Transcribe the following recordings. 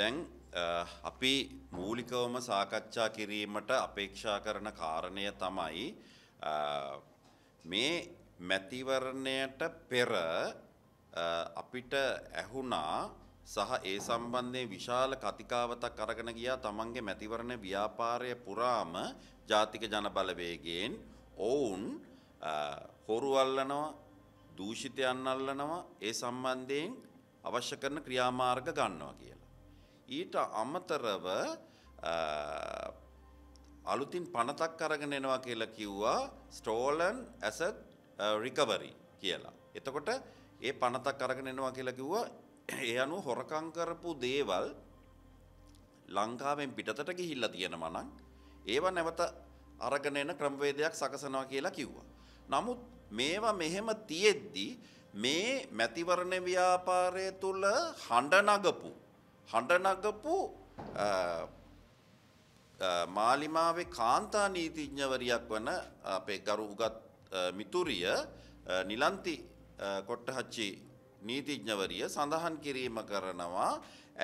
දැන් අපි මූලිකවම සාකච්ඡා කිරීමට අපේක්ෂා කරන කාරණය තමයි මේ මැතිවරණයට පෙර අපිට ඇහුණා සහ ඒ සම්බන්ධයෙන් විශාල කතිකාවතක් අරගෙන ගියා තමන්ගේ මැතිවරණ ව්‍යාපාරය පුරාම ජාතික ජනබලවේගයෙන් ඔවුන් හොරු අල්ලනවා දූෂිතයන් අල්ලනවා ඒ සම්බන්ධයෙන් අවශ්‍ය කරන ක්‍රියාමාර්ග ගන්නවා කියලා. ඊට අමතරව අලුතින් පනතක් අරගෙන එනවා කියලා කිව්වා ස්ටෝලන් ඇසට් රිකවරි කියලා. එතකොට ඒ පනතක් අරගෙන එනවා කියලා කිව්වා ඒ අනුව හොරකම් කරපු දේවල් ලංකාවෙන් පිටතට ගිහිල්ලා තියෙනවා නම් ඒව නැවත අරගෙන එන ක්‍රමවේදයක් සකසනවා කියලා කිව්වා. නමුත් මේවා මෙහෙම තියෙද්දි මේ මැතිවරණ ව්‍යාපාරය තුල හඬ නගපු හඬනගපු මාලිමාවේ කාන්තා නීතිඥවරියක් වන අපේ ගරු උගත් මිතුරිය නිලන්ති කොට්ටහච්චි නීතිඥවරිය සඳහන් කිරීම කරනවා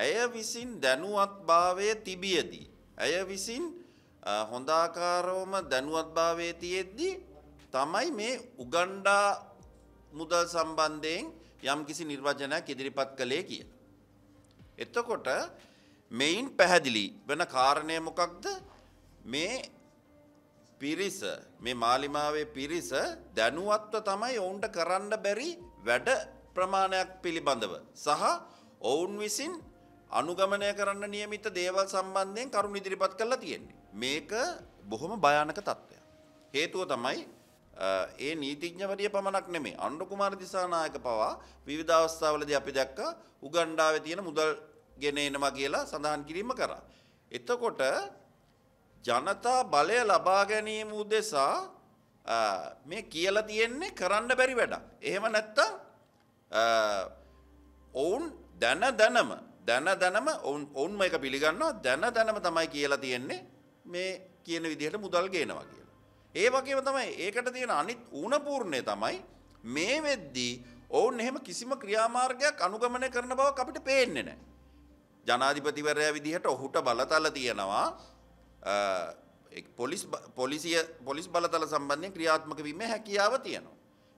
ඇය විසින් දැනුවත්භාවය තිබියදී. ඇය විසින් හොඳාකාරවම දැනුවත්භාවය තියෙද්දී තමයි මේ උගණ්ඩා මුදල් සම්බන්ධයෙන් යම් කිසි නිර්වචනයක් ඉදිරිපත් කළේ කියලා. එතකොට මෙයින් පැහැදිලි වෙන කාරණය මොකක්ද මේ පිරිස මේ මාලිමාවේ පිරිස දැනුවත්ව තමයි ඔවුන්ට කරන්න බැරි වැඩ ප්‍රමාණයක් පිළිබඳව සහ ඔවුන් විසින් අනුගමනය කරන්න નિયમિત දේවල් සම්බන්ධයෙන් කරුණ ඉදිරිපත් කරලා තියෙන්නේ. මේක බොහොම භයානක තත්ත්වයක්. හේතුව තමයි ඒ නීතිඥවරිය පමණක් නෙමේ අණ්ඩු කුමාර දිසානායක පවා විවිධ අවස්ථාවලදී අපි දැක්කා උගණ්ඩාවේ තියෙන මුදල් ගෙන එනවා කියලා සඳහන් කිරීම කරා. එතකොට ජනතා බලය ලබා ගැනීම උදෙසා මේ කියලා තියෙන්නේ කරන්න බැරි වැඩක්. එහෙම නැත්තම් ඔවුන් දැන දැනම දැන දැනම ඔවුන් ඔවුන්ම එක පිළිගන්නවා දැන දැනම තමයි කියලා තියෙන්නේ මේ කියන විදිහට මුදල් ගේනවා ඒ වගේම තමයි ඒකට තියෙන අනිත් ඌනපූර්ණය තමයි මේ වෙද්දී ඔවුන් එහෙම කිසිම ක්‍රියාමාර්ගයක් අනුගමනය කරන බවක් අපිට පේන්නේ නැහැ. ජනාධිපතිවරයා විදිහට ඔහුට බලතල තියෙනවා පොලිස් පොලිසිය පොලිස් බලතල සම්බන්ධයෙන් ක්‍රියාත්මක වීමේ හැකියාව තියෙනවා.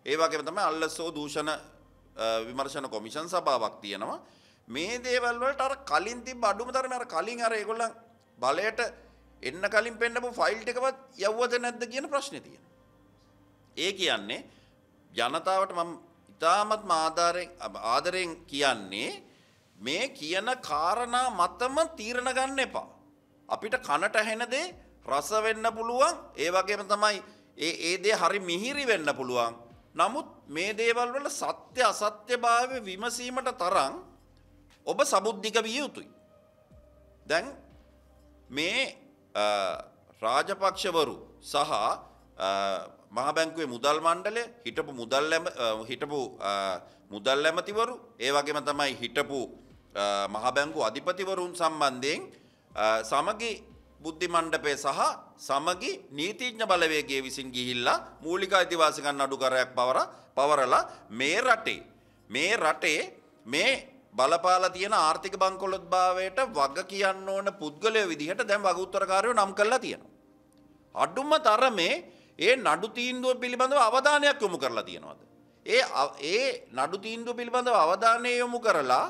ඒ වගේම තමයි අල්ලස්සෝ දූෂණ විමර්ශන කොමිෂන් සභාවක් තියෙනවා. මේ දේවල් වලට අර කලින් තිබ්බ අඩුම තරමේ අර කලින් අර ඒගොල්ලන් බලයට එන්න කලින් පෙන්නපු ෆයිල් එකවත් යවුවද නැද්ද කියන ප්‍රශ්නේ තියෙනවා. ඒ කියන්නේ ජනතාවට මම ඉතාමත් ආදරෙන් ආදරෙන් කියන්නේ මේ කියන කාරණා මතම තීරණ ගන්න එපා. අපිට කනට ඇහෙන දේ රස වෙන්න පුළුවන්. ඒ වගේම තමයි ඒ ඒ දේ හරි මිහිරි වෙන්න පුළුවන්. නමුත් මේ දේවල් වල සත්‍ය අසත්‍යභාවය විමසීමට තරම් ඔබ සබුද්ධික විය යුතුයි. දැන් මේ රාජපක්ෂවරු සහ මහබැංකුවේ මුදල් මණ්ඩලය හිටපු මුදල් හිටපු මුදල් ඇමතිවරු ඒ වගේම තමයි හිටපු මහබැංකු අධිපතිවරුන් සම්බන්ධයෙන් සමගි බුද්ධි මණ්ඩපය සහ සමගි නීතිඥ බලවේගයේ විසින් ගිහිල්ලා මූලික අයිතිවාසිකම් අඩු කරයක් පවර පවරලා මේ රටේ මේ රටේ මේ බලපාලා තියෙන ආර්ථික බංකොලොත්භාවයට වග කියන්න ඕන පුද්ගලය විදිහට දැන් වග උත්තරකාරයෝ නම් කරලා තියෙනවා. අඩුම තරමේ ඒ නඩු තීන්දුව පිළිබඳව අවධානයක් යොමු කරලා තියෙනවද? ඒ ඒ නඩු තීන්දුව පිළිබඳව අවධානය යොමු කරලා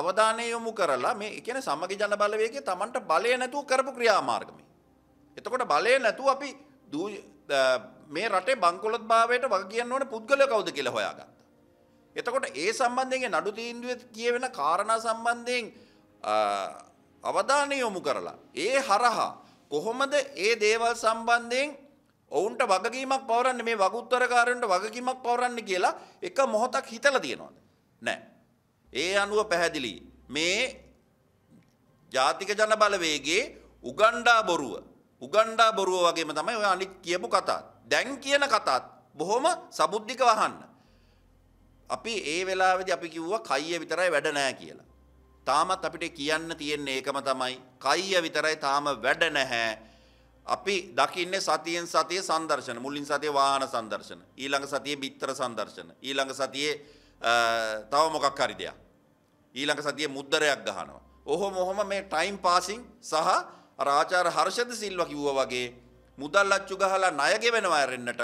අවධානය යොමු කරලා මේ කියන්නේ සමගි ජන බලවේගයේ Tamanට බලය නැතුව කරපු ක්‍රියාමාර්ග මේ. එතකොට බලය නැතුව අපි මේ රටේ බංකොලොත්භාවයට වග කියන්න ඕන පුද්ගලයා කවුද කියලා හොයාගන්න. එතකොට ඒ සම්බන්ධයෙන් නඩු තීන්දුවේ කියවෙන කාරණා සම්බන්ධයෙන් අවධානය යොමු කරලා ඒ හරහා කොහොමද ඒ දේවල් සම්බන්ධයෙන් ඔවුන්ට වගකීමක් පවරන්නේ මේ වගඋත්තරකාරයන්ට වගකීමක් පවරන්නේ කියලා එක මොහොතක් හිතලා තියනවද නැහැ ඒ අනුව පැහැදිලි මේ ජාතික ජන බලවේගයේ උගණ්ඩා බොරුව උගණ්ඩා බොරුව වගේම තමයි ඔය අනිත් කියපු කතාත් දැන් කියන කතාත් බොහොම සබුද්ධික වහන්න අපි ඒ වෙලාවේදී අපි කිව්වා කයිය විතරයි වැඩ නැහැ කියලා. තාමත් අපිට කියන්න තියෙන්නේ ඒකම තමයි. කයිය විතරයි තාම වැඩ නැහැ. අපි දකින්නේ සතියෙන් සතිය සම්දර්ශන. මුලින් සතිය වාහන සම්දර්ශන. ඊළඟ සතියේ බිත්තර සම්දර්ශන. ඊළඟ සතියේ තව මොකක් හරි දෙයක්. ඊළඟ සතියේ මුද්දරයක් ගහනවා. ඔහොම ඔහොම මේ ටයිම් පාසින් සහ අර ආචාර්ය හර්ෂද සිල්වා කිව්වා වගේ මුදල් අච්චු ගහලා ණය ගෙවනවා රෙන්නට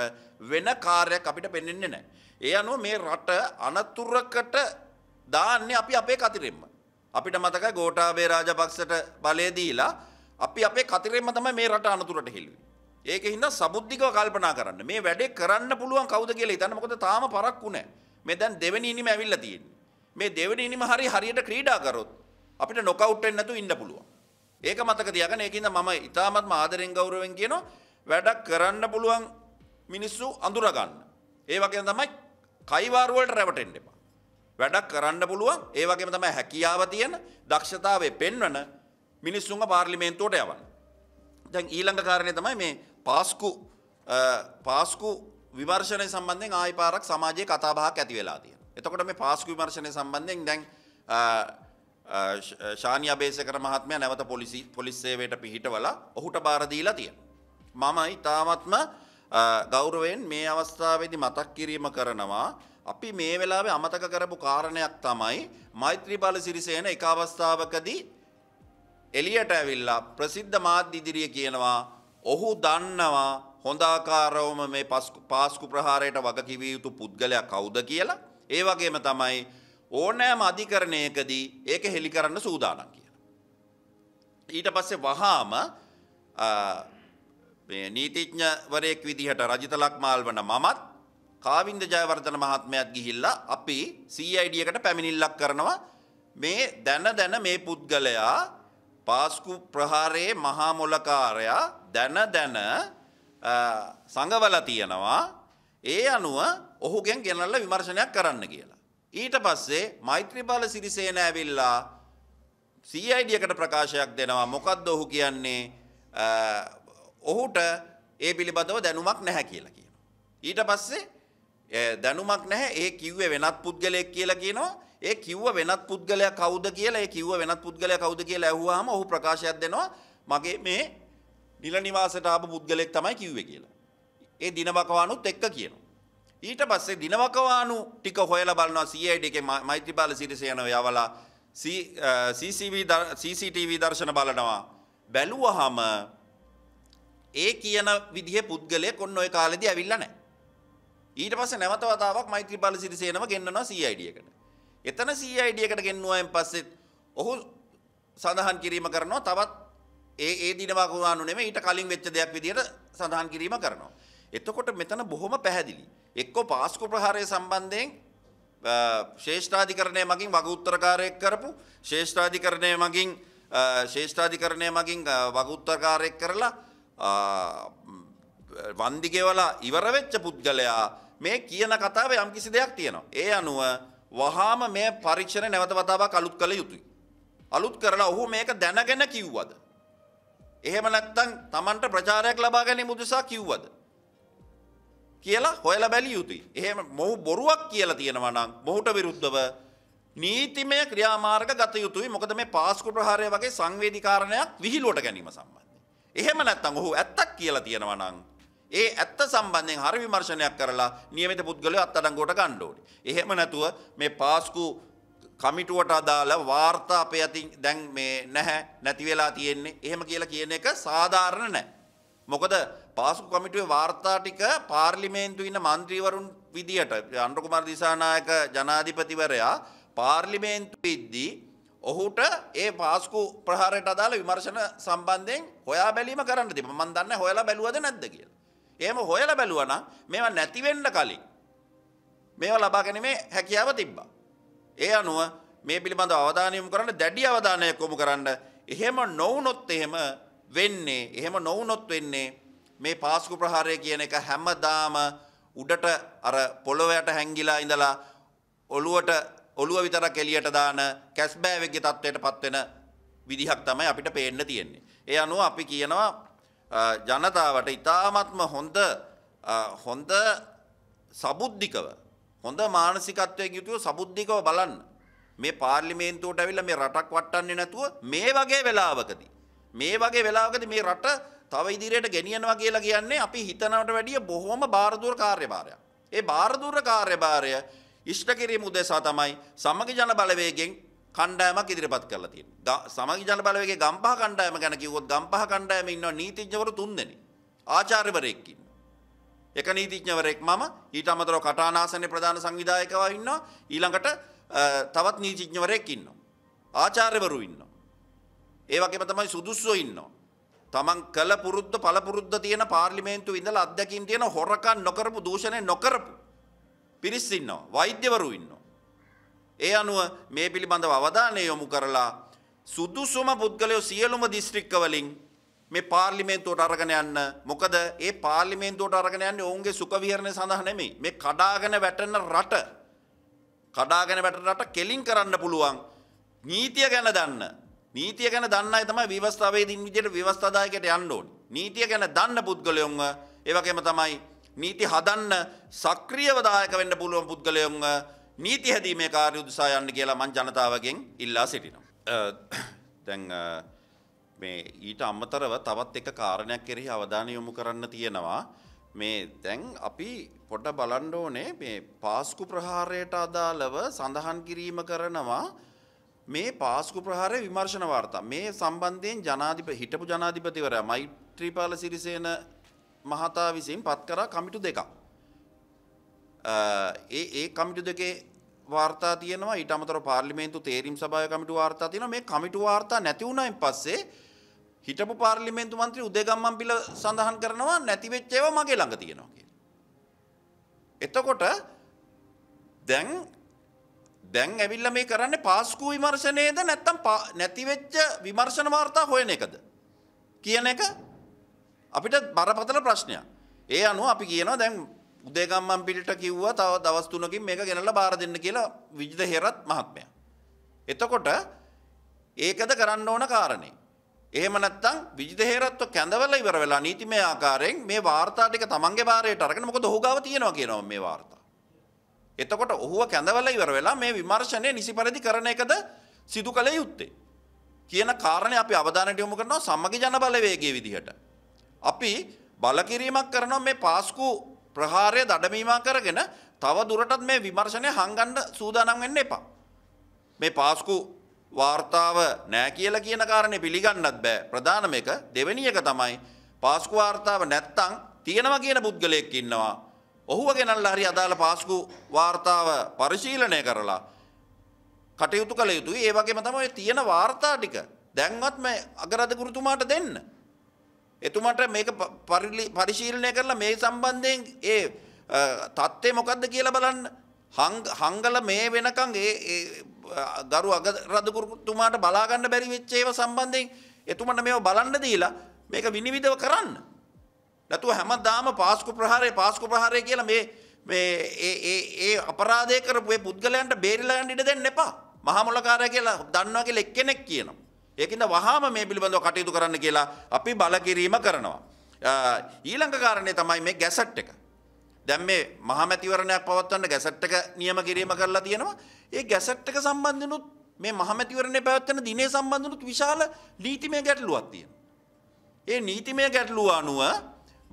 වෙන කාර්යයක් අපිට පෙන්වෙන්නේ නැහැ. ඒ අනුව මේ රට අනතුරකට දාන්නේ අපි අපේ කතිරෙම්ම. අපිට මතක ගෝඨාභය රාජපක්ෂට බලය දීලා අපි අපේ කතිරෙම්ම තමයි මේ රට අනතුරට හෙළුවේ. ඒක හින්දා සබුද්ධිකව කල්පනා කරන්න. මේ වැඩේ කරන්න පුළුවන් කවුද කියලා හිතන්න. මොකද තාම පරක්කු නැහැ. මේ දැන් දෙවෙනි ඉනිම ඇවිල්ලා තියෙන්නේ. මේ දෙවෙනි ඉනිම හරි හරියට ක්‍රීඩා කරොත් අපිට නොකවුට් වෙන්න නැතුව ඉන්න පුළුවන්. ඒක මතක තියාගන්න. ඒකින්ද මම ඉතාමත්ම ආදරෙන් ගෞරවයෙන් කියනවා වැඩ කරන්න පුළුවන් මිනිස්සු අඳුර ගන්න. ඒ වගේම තමයි කයිවාරුවලට රැවටෙන්න්න එපා. වැඩක් කරන්න පුළුවන් ඒ වගේම තමයි හැකියාව තියෙන දක්ෂතාවය පෙන්වන මිනිස්සුන්ගේ පාර්ලිමේන්තුවට යවන්න. දැන් ඊළඟ කාරණේ තමයි මේ පාස්කු පාස්කු විමර්ශනය සම්බන්ධයෙන් ආයි පාරක් සමාජයේ කතා බහක් ඇති වෙලා තියෙනවා. එතකොට මේ පාස්කු විමර්ශනය සම්බන්ධයෙන් දැන් ශානි අබේසකර මහත්මයා නැවත පොලිසි පොලිස් සේවයට පිහිටවලා ඔහුට බාර දීලා තියෙනවා. මම ඊටාත්ම ගෞරවයෙන් මේ අවස්ථාවේදී මතක් කිරීම කරනවා අපි මේ වෙලාවේ අමතක කරපු කාරණයක් තමයි මෛත්‍රී බලසිරිසේන එක අවස්ථාවකදී එලියට ඇවිල්ලා ප්‍රසිද්ධ මාධ්‍ය ඉදිරියේ කියනවා ඔහු දන්නවා හොඳාකාරවම මේ පාස්කු ප්‍රහාරයට වගකිවිය යුතු පුද්ගලයා කවුද කියලා. ඒ වගේම තමයි ඕනෑම අධිකරණයකදී ඒක හෙළි කරන්න සූදානම් කියලා. ඊට පස්සේ වහාම මේ නීතිඥවරයෙක් විදිහට රජිත ලක්මාල් වන මමත් කාවින්ද ජයවර්ධන මහත්මයාත් ගිහිල්ලා අපි CID එකට පැමිණිල්ලක් කරනවා මේ දැන දැන මේ පුද්ගලයා පාස්කු ප්‍රහාරයේ මහා මොලකාරයා දැන දැන සංගවල තියනවා ඒ අනුව ඔහුගෙන් ගෙනල්ලා විමර්ශනයක් කරන්න කියලා. ඊට පස්සේ මෛත්‍රීපාල සිරිසේන ඇවිල්ලා CID එකට ප්‍රකාශයක් දෙනවා. මොකද්ද ඔහු කියන්නේ? ඔහුට ඒ පිළිබඳව දැනුමක් නැහැ කියලා කියනවා. ඊට පස්සේ දැනුමක් නැහැ ඒ කිව්වේ වෙනත් පුද්ගලයෙක් කියලා කියනවා. ඒ කිව්ව වෙනත් පුද්ගලයා කවුද කියලා ඒ කිව්ව වෙනත් පුද්ගලයා කවුද කියලා ඇහුවාම ඔහු ප්‍රකාශයක් දෙනවා මගේ මේ නිල නිවාසයට ආපු පුද්ගලෙක් තමයි කිව්වේ කියලා. ඒ දිනවකවානුත් එක්ක කියනවා. ඊට පස්සේ දිනවකවානු ටික හොයලා බලනවා CID එකේ මෛත්‍රීපාල සිරිස යනවා යවලා CCTV දර්ශන බලනවා. බැලුවහම ඒ කියන විදිහේ පුද්ගලයෙක් ඔන්න ඔය කාලෙදී ඇවිල්ලා නැහැ. ඊට පස්සේ නැවත වතාවක් මෛත්‍රී බාලසිරිසේනම ගෙන්නනවා CID එකට. එතන CID එකට ගෙන්නුවායින් පස්සේ ඔහු සඳහන් කිරීම කරනවා තවත් ඒ ඒ දිනවා කුණානු නෙමෙයි ඊට කලින් වෙච්ච දෙයක් විදිහට සඳහන් කිරීම කරනවා. එතකොට මෙතන බොහොම පැහැදිලි. එක්කෝ පාස්කු ප්‍රහාරය සම්බන්ධයෙන් ශේෂ්ඨාධිකරණය මගින් වගඋත්තරකාරයෙක් කරපු ශේෂ්ඨාධිකරණය මගින් ශේෂ්ඨාධිකරණය මගින් වගඋත්තරකාරයෙක් කරලා වන්දිගෙවලා ඉවරවෙච්ච පුද්ගලයා මේ කියන කතාව යම් කිසි දෙයක් තියෙනවා. ඒ අනුව වහාම මේ පරීක්ෂණ නැවත වතාවක් අලුත් කළ යුතුයි. අලුත් කරලා ඔහු මේක දැනගෙන කිව්වද. එහෙම නැත්තං තමන්ට ප්‍රචාරයක් ලබා ගැනීම උදෙසා කිව්වද. කියලා හොයලා බැලිය යුතුයි. එහෙම මොහු බොරුවක් කියලා තියෙනවා නම් මොහුට විරුද්ධව නීතිමය ක්‍රියාමාර්ග ගත යුතුයි. මොකද මේ පාස්කු ප්‍රහාරය වගේ සංවේදී කාරණයක් විහිළුවට ගැනීම සම්බන්ධ එහෙම නැත්නම් ඔහු ඇත්තක් කියලා තියෙනවා නම් ඒ ඇත්ත සම්බන්ධයෙන් හරි විමර්ශනයක් කරලා નિયમિત පුද්ගලයෝ අත්අඩංගුවට ගන්න ඕනේ. එහෙම නැතුව මේ පාස්කු කමිටුවට අදාළ වාර්තා අපේ අතින් දැන් මේ නැහැ නැති වෙලා තියෙන්නේ. එහෙම කියලා කියන එක සාධාරණ නැහැ. මොකද පාස්කු කමිටුවේ වාර්තා ටික පාර්ලිමේන්තු ඉන්න මන්ත්‍රීවරුන් විදියට අනුර කුමාර දිසානායක ජනාධිපතිවරයා පාර්ලිමේන්තු ඉද්දී ඔහුට ඒ පාස්කු ප්‍රහාරයට අදාළ විමර්ශන සම්බන්ධයෙන් හොයා බැලීම කරන්න තිබ මන් දන්න හොයලා බැලුවද නැද්ද කියලා. එහෙම හොයලා බැලුවා නම් මේවා නැති වෙන්න කලින් මේවා ලබා ගැනීමේ හැකියාව තිබ්බා. ඒ අනුව මේ පිළිබඳව අවධානය යොමු කරන්න දැඩි අවධානයක් යොමු කරන්න. එහෙම නොවුනොත් එහෙම වෙන්නේ එහෙම නොවුනොත් වෙන්නේ මේ පාස්කු ප්‍රහාරය කියන එක හැමදාම උඩට අර පොළොවට හැංගිලා ඉඳලා ඔළුවට ඔළුව විතරක් එළියට දාන කැස්බෑවෙක්ගේ තත්ත්වයටපත් වෙන විදිහක් තමයි අපිට පේන්න තියෙන්නේ. ඒ අනුව අපි කියනවා ජනතාවට ඉතාමත්ම හොඳ හොඳ සබුද්ධිකව හොඳ මානසිකත්වයෙන් යුතුව සබුද්ධිකව බලන්න. මේ පාර්ලිමේන්තුවට ඇවිල්ලා මේ රටක් වටන්නේ නැතුව මේ වගේ වෙලාවකදී මේ වගේ වෙලාවකදී මේ රට තව ඉදිරියට ගෙනියනවා කියලා කියන්නේ අපි හිතනවට වැඩිය බොහොම බාරදූර කාර්යභාරයක්. ඒ බාරදූර කාර්යභාරය ඉෂ්ට කිරීම උදෙසා තමයි සමගි ජන බලවේගෙන් කණ්ඩායමක් ඉදිරිපත් කරලා තියෙනවා. සමගි ජන බලවේගයේ ගම්පහ කණ්ඩායම ගැන කිව්වොත් ගම්පහ කණ්ඩායමේ ඉන්නවා නීතිඥවරු තුන්දෙනෙක්. ආචාර්යවරයෙක් ඉන්නවා. එක නීතිඥවරයෙක් මම ඊට අමතරව කටානාසනේ ප්‍රධාන සංවිධායකවා ඉන්නවා. ඊළඟට තවත් නීතිඥවරයෙක් ඉන්නවා. ආචාර්යවරු ඉන්නවා. ඒ වගේම තමයි සුදුස්සෝ ඉන්නවා. තමන් කළ පුරුද්ද පළ පුරුද්ද තියෙන පාර්ලිමේන්තුවේ ඉඳලා අධ්‍යක්ෂින් තියෙන හොරකම් නොකරපු දූෂණය නොකරපු පිරිස් ඉන්නවා වෛද්‍යවරු ඉන්නවා. ඒ අනුව මේ පිළිබඳව අවධානය යොමු කරලා සුදුසුම පුද්ගලයෝ සියලුම දිස්ත්‍රික්කවලින් මේ පාර්ලිමේන්තුවට අරගෙන යන්න මොකද ඒ පාර්ලිමේන්තුවට අරගෙන යන්නේ ඔවුන්ගේ සුඛ විහරණය සඳහා නෙමෙයි මේ කඩාගෙන වැටෙන රට කඩාගෙන වැටෙන රට කෙලින් කරන්න පුළුවන් නීතිය ගැන දන්න නීතිය ගැන දන්න අය තමයි විවස්ථාවේදී විදිහට විවස්ථාදායකයට යන්න ඕනේ නීතිය ගැන දන්න පුද්ගලයොන්ව ඒ වගේම තමයි නීති හදන්න සක්‍රියව දායක වෙන්න පුළුවන් පුද්ගලයන් නීති හැදීමේ කාර්ය උදෙසා යන්න කියලා මම ජනතාවගෙන් ඉල්ලා සිටිනවා. දැන් මේ ඊට අමතරව තවත් එක කාරණයක් කෙරෙහි අවධානය යොමු කරන්න තියෙනවා. මේ දැන් අපි පොඩ බලන්න ඕනේ මේ පාස්කු ප්‍රහාරයට අදාළව සඳහන් කිරීම කරනවා මේ පාස්කු ප්‍රහාරය විමර්ශන වාර්තා. මේ සම්බන්ධයෙන් ජනාධිප හිටපු ජනාධිපතිවරයා මෛත්‍රීපාල සිරිසේන මහතා විසින් පත් කරා කමිටු දෙකක්. ඒ ඒ කමිටු දෙකේ වාර්තා තියෙනවා ඊට අමතරව පාර්ලිමේන්තු තේරීම් සභාවේ කමිටු වාර්තා තියෙනවා මේ කමිටු වාර්තා නැති වුණායින් පස්සේ හිටපු පාර්ලිමේන්තු මන්ත්‍රී උදේගම්මන් පිළ සඳහන් කරනවා නැති වෙච්ච ඒවා මගේ ළඟ තියෙනවා කියලා. එතකොට දැන් දැන් ඇවිල්ලා මේ කරන්නේ පාස්කු විමර්ශනයේද නැත්නම් නැති වෙච්ච විමර්ශන වාර්තා හොයන එකද කියන එක අපිට බරපතල ප්‍රශ්නයක්. ඒ අනුව අපි කියනවා දැන් උදේගම්මන් පිටට කිව්වා තව දවස් 3කින් මේක ගෙනල්ලා බාර දෙන්න කියලා විජිත හෙරත් මහත්මයා. එතකොට ඒකද කරන්න ඕන කාරණේ. එහෙම නැත්නම් විජිත හේරත්ව කැඳවලා ඉවර වෙලා නීතිමය ආකාරයෙන් මේ වාර්තා ටික තමන්ගේ බාරයට අරගෙන මොකද ඔහු ගාව තියෙනවා කියනවා මේ වාර්තා. එතකොට ඔහුව කැඳවලා ඉවර වෙලා මේ විමර්ශනය නිසි පරිදි කරන එකද සිදු කළ යුත්තේ. කියන කාරණේ අපි අවධානයට යොමු කරනවා සමගි ජන බලවේගයේ විදිහට. අපි බලකිරීමක් කරනවා මේ පාස්කු ප්‍රහාරය දඩමීමා කරගෙන තව දුරටත් මේ විමර්ශනය හංගන්න සූදානම් වෙන්න එපා. මේ පාස්කු වාර්තාව නෑ කියලා කියන කාරණේ පිළිගන්නත් බෑ. ප්‍රධානම එක දෙවෙනි එක තමයි පාස්කු වාර්තාව නැත්තම් තියෙනවා කියන පුද්ගලයෙක් ඉන්නවා. ඔහුව ගෙනල්ලා හරි අදාළ පාස්කු වාර්තාව පරිශීලනය කරලා කටයුතු කළ යුතුයි. ඒ වගේම තමයි තියෙන වාර්තා ටික දැන්වත් මේ අගරාධ ගුරුතුමාට දෙන්න. එතුමට මේක පරිශීලනය කරලා මේ සම්බන්ධයෙන් ඒ තත්ත්වය මොකද්ද කියලා බලන්න. හංගල මේ වෙනකන් ඒ දරු අග රදකුරුතුමාට බලා ගන්න බැරි වෙච්ච ඒවා සම්බන්ධයෙන් එතුමට මේව බලන්න දීලා මේක විනිවිදව කරන්න. නැතුව හැමදාම පාස්කු ප්‍රහාරය පාස්කු ප්‍රහාරය කියලා මේ මේ ඒ ඒ ඒ අපරාධය කරපු ඒ පුද්ගලයන්ට බේරිලා යන්න ඉඩ දෙන්න එපා. මහා මොලකාරය කියලා දන්නවා කියලා එක්කෙනෙක් කියනවා. ඒකින්ද වහාම මේ පිළිබඳව කටයුතු කරන්න කියලා අපි බලකිරීම කරනවා. ඊළඟ කාරණේ තමයි මේ ගැසට් එක. දැන් මේ මහමැතිවරණයක් පවත්වන්න ගැසට් එක නියම කිරීම කරලා තියෙනවා. ඒ ගැසට් එක සම්බන්ධනොත් මේ මහමැතිවරණය පැවැත්වෙන දිනේ සම්බන්ධනොත් විශාල නීතිමය ගැටලුවක් තියෙනවා. ඒ නීතිමය ගැටලුව අනුව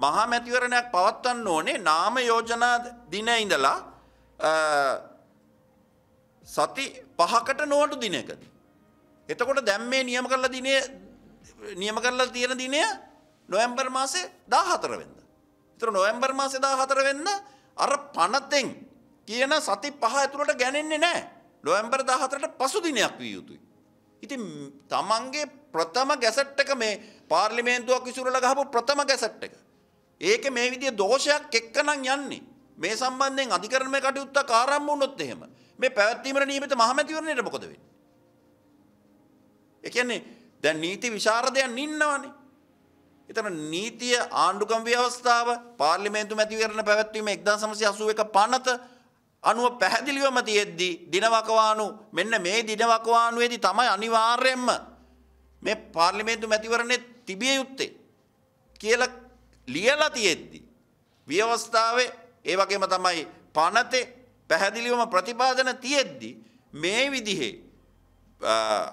මහමැතිවරණයක් පවත්වන්න ඕනේ නාම යෝජනා දින ඉඳලා සති පහකට නොවටු දිනකදී. එතකොට දැන් මේ නියම කරලා දිනේ නියම කරලා තියෙන දිනය නොවැම්බර් මාසේ 14 වෙනිදා. ඒතර නොවැම්බර් මාසේ 14 වෙනිදා අර පනතෙන් කියන සති පහ ඇතුළට ගණන්නේ නැහැ. නොවැම්බර් 14ට පසු දිනයක් විය යුතුයි. ඉතින් තමන්ගේ ප්‍රථම ගැසට් එක මේ පාර්ලිමේන්තුවක් විසිරලා ගහපු ප්‍රථම ගැසට් එක. ඒක මේ විදිය දෝෂයක් එක්කනම් යන්නේ. මේ සම්බන්ධයෙන් අධිකරණය කටයුත්තක් ආරම්භ වුණොත් එහෙම මේ පැවැත්වීමට නියමිත මහමැතිවරණයට මොකද වෙන්නේ? ඒ කියන්නේ දැන් නීති විශාරදයන් ඉන්නවනේ. එතන නීතිය ආණ්ඩුකම්පිය අවස්ථාව පාර්ලිමේන්තු මැතිවරණ පැවැත්වීම 1981 පනත අනුව පැහැදිලිවම තියෙද්දී දිනවකවානු මෙන්න මේ දිනවකවානුවේදී තමයි අනිවාර්යයෙන්ම මේ පාර්ලිමේන්තු මැතිවරණේ තිබිය යුත්තේ කියලා ලියලා තියෙද්දී ව්‍යවස්ථාවේ ඒ වගේම තමයි පනතේ පැහැදිලිවම ප්‍රතිපාදන තියෙද්දී මේ විදිහේ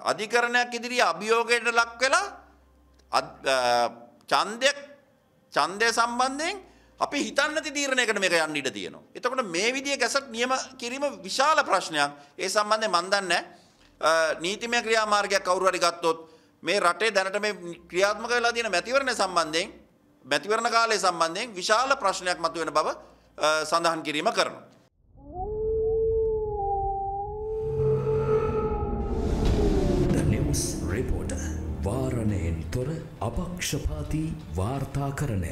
අධිකරණයක් ඉදිරි අභියෝගයට ලක් වෙලා චන්දය චන්දය සම්බන්ධයෙන් අපි හිතන්න ති තීරණයකට මේක යන්න ඉඩ තියෙනවා. එතකොට මේ විදිය ගැසට් නියම කිරීම විශාල ප්‍රශ්නයක්. ඒ සම්බන්ධයෙන් මන් දන්නේ නීතිමය ක්‍රියාමාර්ගයක් කවුරු හරි ගත්තොත් මේ රටේ දැනට මේ ක්‍රියාත්මක වෙලා තියෙන මැතිවරණ සම්බන්ධයෙන් මැතිවරණ කාලය සම්බන්ධයෙන් විශාල ප්‍රශ්නයක් මතුවෙන බව සඳහන් කිරීම කරනවා. अपक्षपाती वार्ताकरण